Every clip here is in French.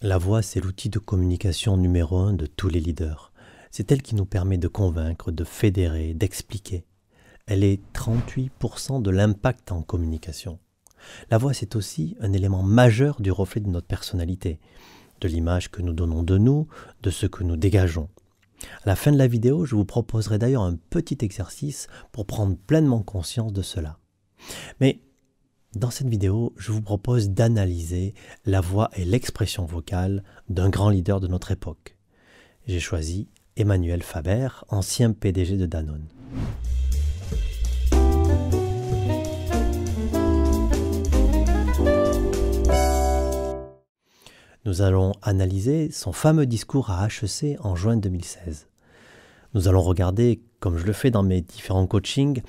La voix, c'est l'outil de communication numéro un de tous les leaders. C'est elle qui nous permet de convaincre, de fédérer, d'expliquer. Elle est 38% de l'impact en communication. La voix, c'est aussi un élément majeur du reflet de notre personnalité, de l'image que nous donnons de nous, de ce que nous dégageons. À la fin de la vidéo, je vous proposerai d'ailleurs un petit exercice pour prendre pleinement conscience de cela. Mais dans cette vidéo, je vous propose d'analyser la voix et l'expression vocale d'un grand leader de notre époque. J'ai choisi Emmanuel Faber, ancien PDG de Danone. Nous allons analyser son fameux discours à HEC en juin 2016. Nous allons regarder, comme je le fais dans mes différents coachings,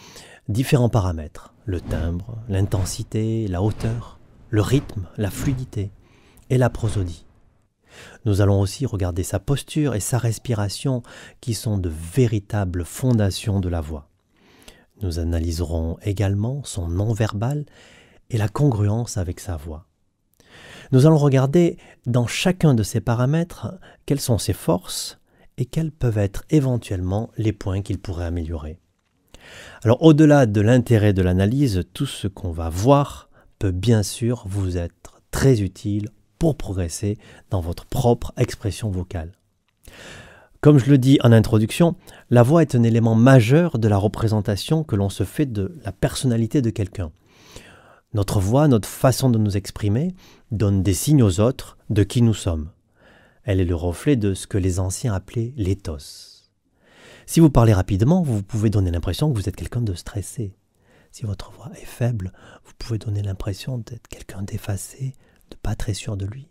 différents paramètres le timbre, l'intensité, la hauteur, le rythme, la fluidité et la prosodie. Nous allons aussi regarder sa posture et sa respiration qui sont de véritables fondations de la voix. Nous analyserons également son non-verbal et la congruence avec sa voix. Nous allons regarder dans chacun de ces paramètres quelles sont ses forces et quels peuvent être éventuellement les points qu'il pourrait améliorer. Alors au-delà de l'intérêt de l'analyse, tout ce qu'on va voir peut bien sûr vous être très utile pour progresser dans votre propre expression vocale. Comme je le dis en introduction, la voix est un élément majeur de la représentation que l'on se fait de la personnalité de quelqu'un. Notre voix, notre façon de nous exprimer, donne des signes aux autres de qui nous sommes. Elle est le reflet de ce que les anciens appelaient l'éthos. Si vous parlez rapidement, vous pouvez donner l'impression que vous êtes quelqu'un de stressé. Si votre voix est faible, vous pouvez donner l'impression d'être quelqu'un d'effacé, de pas très sûr de lui.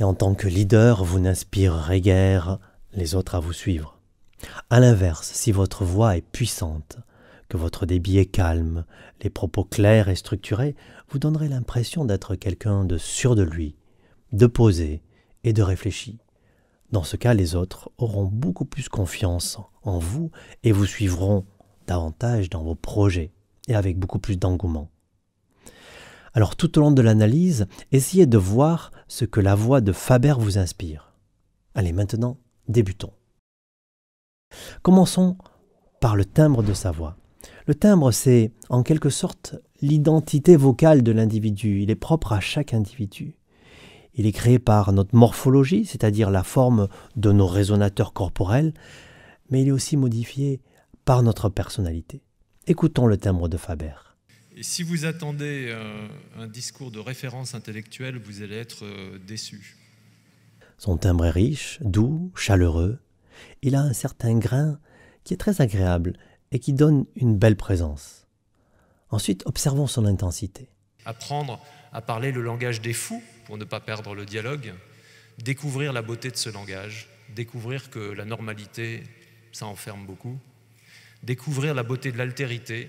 Et en tant que leader, vous n'inspirerez guère les autres à vous suivre. A l'inverse, si votre voix est puissante, que votre débit est calme, les propos clairs et structurés, vous donnerez l'impression d'être quelqu'un de sûr de lui, de posé et de réfléchi. Dans ce cas, les autres auront beaucoup plus confiance en vous et vous suivront davantage dans vos projets et avec beaucoup plus d'engouement. Alors tout au long de l'analyse, essayez de voir ce que la voix de Faber vous inspire. Allez maintenant, débutons. Commençons par le timbre de sa voix. Le timbre, c'est en quelque sorte l'identité vocale de l'individu. Il est propre à chaque individu. Il est créé par notre morphologie, c'est-à-dire la forme de nos résonateurs corporels, mais il est aussi modifié par notre personnalité. Écoutons le timbre de Faber. Et si vous attendez euh, un discours de référence intellectuelle, vous allez être euh, déçu. Son timbre est riche, doux, chaleureux. Il a un certain grain qui est très agréable et qui donne une belle présence. Ensuite, observons son intensité apprendre à parler le langage des fous pour ne pas perdre le dialogue, découvrir la beauté de ce langage, découvrir que la normalité, ça enferme beaucoup, découvrir la beauté de l'altérité,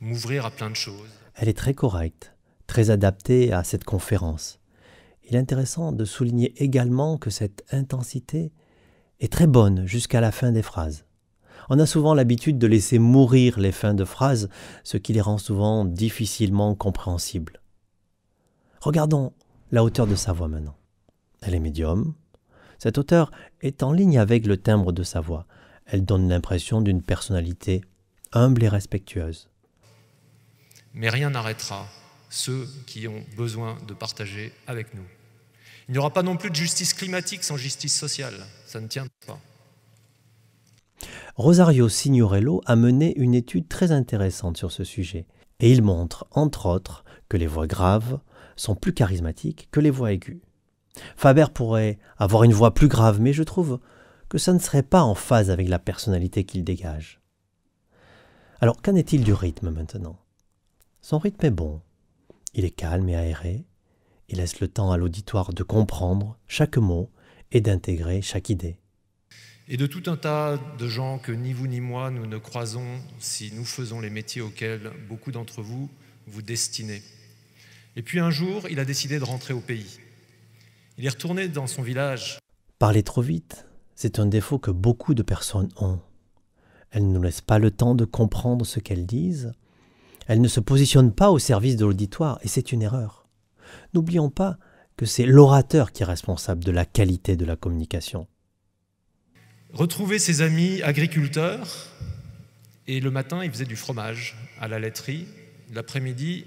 m'ouvrir à plein de choses. Elle est très correcte, très adaptée à cette conférence. Il est intéressant de souligner également que cette intensité est très bonne jusqu'à la fin des phrases. On a souvent l'habitude de laisser mourir les fins de phrases, ce qui les rend souvent difficilement compréhensibles. Regardons la hauteur de sa voix maintenant. Elle est médium. Cette hauteur est en ligne avec le timbre de sa voix. Elle donne l'impression d'une personnalité humble et respectueuse. Mais rien n'arrêtera ceux qui ont besoin de partager avec nous. Il n'y aura pas non plus de justice climatique sans justice sociale. Ça ne tient pas. Rosario Signorello a mené une étude très intéressante sur ce sujet, et il montre, entre autres, que les voix graves sont plus charismatiques que les voix aiguës. Faber pourrait avoir une voix plus grave, mais je trouve que ça ne serait pas en phase avec la personnalité qu'il dégage. Alors qu'en est-il du rythme maintenant Son rythme est bon. Il est calme et aéré. Il laisse le temps à l'auditoire de comprendre chaque mot et d'intégrer chaque idée et de tout un tas de gens que ni vous ni moi nous ne croisons si nous faisons les métiers auxquels beaucoup d'entre vous vous destinez. Et puis un jour, il a décidé de rentrer au pays. Il est retourné dans son village. Parler trop vite, c'est un défaut que beaucoup de personnes ont. Elles ne nous laissent pas le temps de comprendre ce qu'elles disent. Elles ne se positionnent pas au service de l'auditoire, et c'est une erreur. N'oublions pas que c'est l'orateur qui est responsable de la qualité de la communication. Retrouver ses amis agriculteurs et le matin, il faisait du fromage à la laiterie. L'après-midi,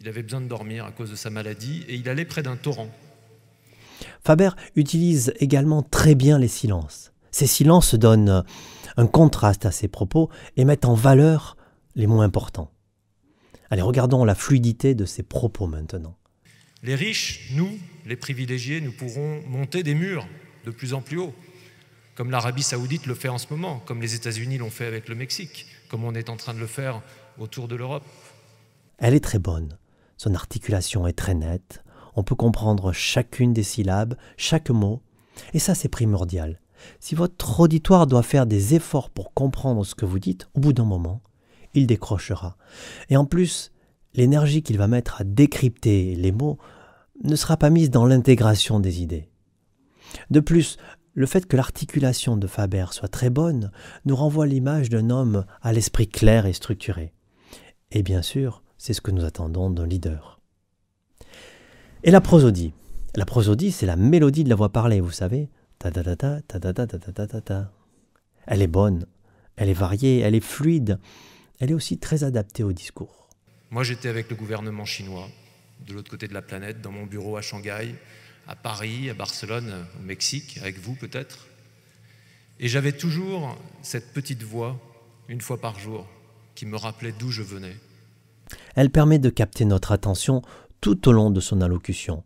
il avait besoin de dormir à cause de sa maladie et il allait près d'un torrent. Faber utilise également très bien les silences. Ces silences donnent un contraste à ses propos et mettent en valeur les mots importants. Allez, regardons la fluidité de ses propos maintenant. Les riches, nous, les privilégiés, nous pourrons monter des murs de plus en plus haut comme l'Arabie saoudite le fait en ce moment, comme les États-Unis l'ont fait avec le Mexique, comme on est en train de le faire autour de l'Europe. Elle est très bonne, son articulation est très nette, on peut comprendre chacune des syllabes, chaque mot, et ça c'est primordial. Si votre auditoire doit faire des efforts pour comprendre ce que vous dites, au bout d'un moment, il décrochera. Et en plus, l'énergie qu'il va mettre à décrypter les mots ne sera pas mise dans l'intégration des idées. De plus, le fait que l'articulation de Faber soit très bonne nous renvoie l'image d'un homme à l'esprit clair et structuré. Et bien sûr, c'est ce que nous attendons d'un leader. Et la prosodie La prosodie, c'est la mélodie de la voix parlée, vous savez. Ta ta ta ta ta ta. Elle est bonne, elle est variée, elle est fluide, elle est aussi très adaptée au discours. Moi, j'étais avec le gouvernement chinois, de l'autre côté de la planète, dans mon bureau à Shanghai, à Paris, à Barcelone, au Mexique, avec vous peut-être. Et j'avais toujours cette petite voix, une fois par jour, qui me rappelait d'où je venais. Elle permet de capter notre attention tout au long de son allocution.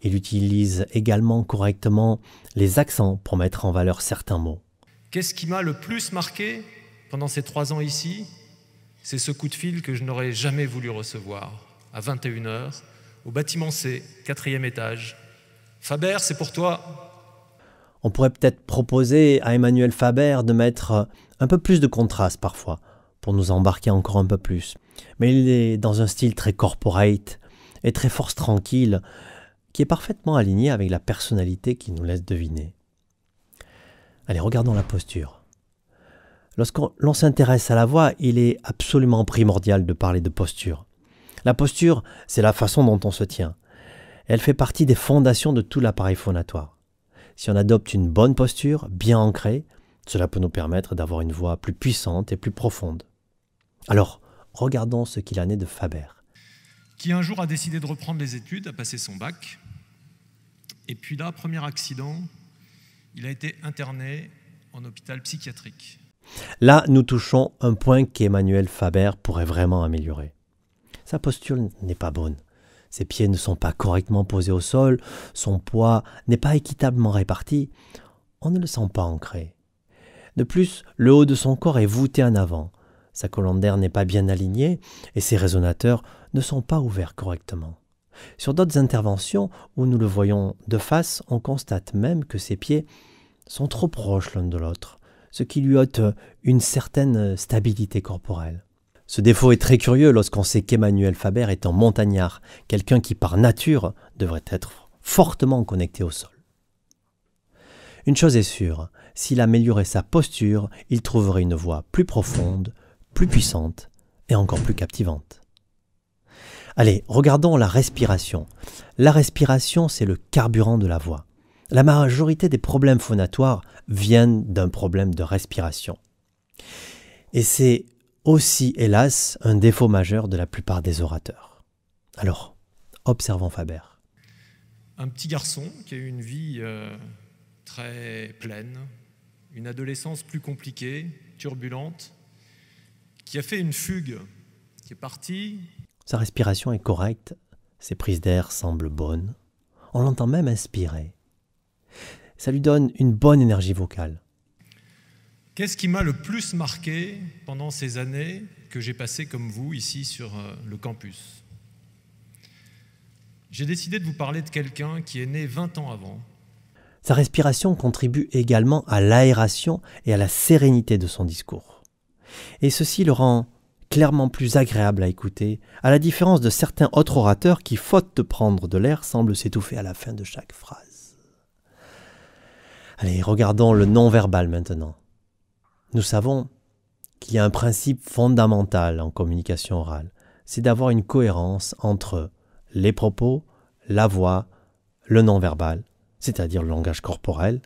Il utilise également correctement les accents pour mettre en valeur certains mots. Qu'est-ce qui m'a le plus marqué pendant ces trois ans ici C'est ce coup de fil que je n'aurais jamais voulu recevoir, à 21h, au bâtiment C, quatrième étage, Faber, c'est pour toi. On pourrait peut-être proposer à Emmanuel Faber de mettre un peu plus de contraste parfois, pour nous embarquer encore un peu plus. Mais il est dans un style très corporate et très force tranquille, qui est parfaitement aligné avec la personnalité qui nous laisse deviner. Allez, regardons la posture. Lorsqu'on s'intéresse à la voix, il est absolument primordial de parler de posture. La posture, c'est la façon dont on se tient. Elle fait partie des fondations de tout l'appareil phonatoire. Si on adopte une bonne posture, bien ancrée, cela peut nous permettre d'avoir une voix plus puissante et plus profonde. Alors, regardons ce qu'il en est de Faber. Qui un jour a décidé de reprendre les études, a passé son bac. Et puis là, premier accident, il a été interné en hôpital psychiatrique. Là, nous touchons un point qu'Emmanuel Faber pourrait vraiment améliorer. Sa posture n'est pas bonne. Ses pieds ne sont pas correctement posés au sol, son poids n'est pas équitablement réparti, on ne le sent pas ancré. De plus, le haut de son corps est voûté en avant, sa colonne d'air n'est pas bien alignée et ses résonateurs ne sont pas ouverts correctement. Sur d'autres interventions où nous le voyons de face, on constate même que ses pieds sont trop proches l'un de l'autre, ce qui lui ôte une certaine stabilité corporelle. Ce défaut est très curieux lorsqu'on sait qu'Emmanuel Faber est un montagnard, quelqu'un qui par nature devrait être fortement connecté au sol. Une chose est sûre, s'il améliorait sa posture, il trouverait une voix plus profonde, plus puissante et encore plus captivante. Allez, regardons la respiration. La respiration, c'est le carburant de la voix. La majorité des problèmes phonatoires viennent d'un problème de respiration. Et c'est aussi, hélas, un défaut majeur de la plupart des orateurs. Alors, observons Faber. Un petit garçon qui a eu une vie euh, très pleine, une adolescence plus compliquée, turbulente, qui a fait une fugue, qui est parti. Sa respiration est correcte, ses prises d'air semblent bonnes. On l'entend même inspirer. Ça lui donne une bonne énergie vocale. Qu'est-ce qui m'a le plus marqué pendant ces années que j'ai passées comme vous ici sur euh, le campus J'ai décidé de vous parler de quelqu'un qui est né 20 ans avant. Sa respiration contribue également à l'aération et à la sérénité de son discours. Et ceci le rend clairement plus agréable à écouter, à la différence de certains autres orateurs qui, faute de prendre de l'air, semblent s'étouffer à la fin de chaque phrase. Allez, regardons le non-verbal maintenant. Nous savons qu'il y a un principe fondamental en communication orale, c'est d'avoir une cohérence entre les propos, la voix, le non-verbal, c'est-à-dire le langage corporel,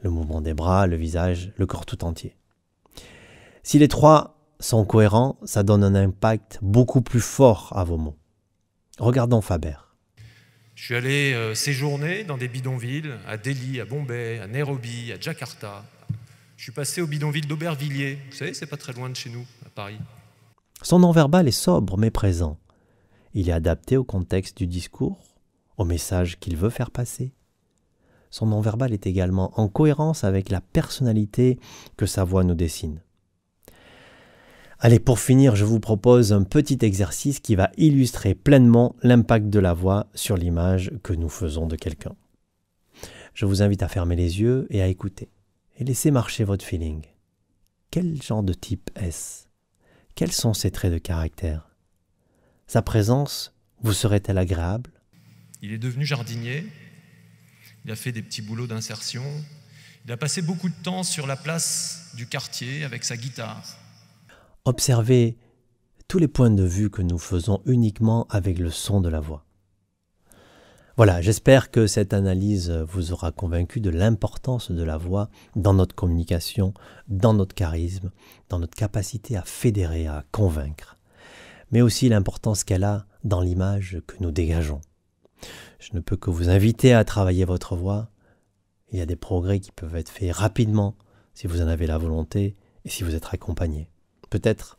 le mouvement des bras, le visage, le corps tout entier. Si les trois sont cohérents, ça donne un impact beaucoup plus fort à vos mots. Regardons Faber. Je suis allé euh, séjourner dans des bidonvilles, à Delhi, à Bombay, à Nairobi, à Jakarta, je suis passé au bidonville d'Aubervilliers. Vous savez, c'est pas très loin de chez nous, à Paris. Son non-verbal est sobre mais présent. Il est adapté au contexte du discours, au message qu'il veut faire passer. Son non-verbal est également en cohérence avec la personnalité que sa voix nous dessine. Allez, pour finir, je vous propose un petit exercice qui va illustrer pleinement l'impact de la voix sur l'image que nous faisons de quelqu'un. Je vous invite à fermer les yeux et à écouter laissez marcher votre feeling. Quel genre de type est-ce Quels sont ses traits de caractère Sa présence vous serait-elle agréable Il est devenu jardinier, il a fait des petits boulots d'insertion, il a passé beaucoup de temps sur la place du quartier avec sa guitare. Observez tous les points de vue que nous faisons uniquement avec le son de la voix. Voilà, j'espère que cette analyse vous aura convaincu de l'importance de la voix dans notre communication, dans notre charisme, dans notre capacité à fédérer, à convaincre, mais aussi l'importance qu'elle a dans l'image que nous dégageons. Je ne peux que vous inviter à travailler votre voix. Il y a des progrès qui peuvent être faits rapidement si vous en avez la volonté et si vous êtes accompagné. Peut-être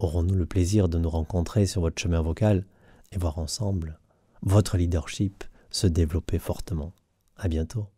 aurons-nous le plaisir de nous rencontrer sur votre chemin vocal et voir ensemble votre leadership se développer fortement. À bientôt.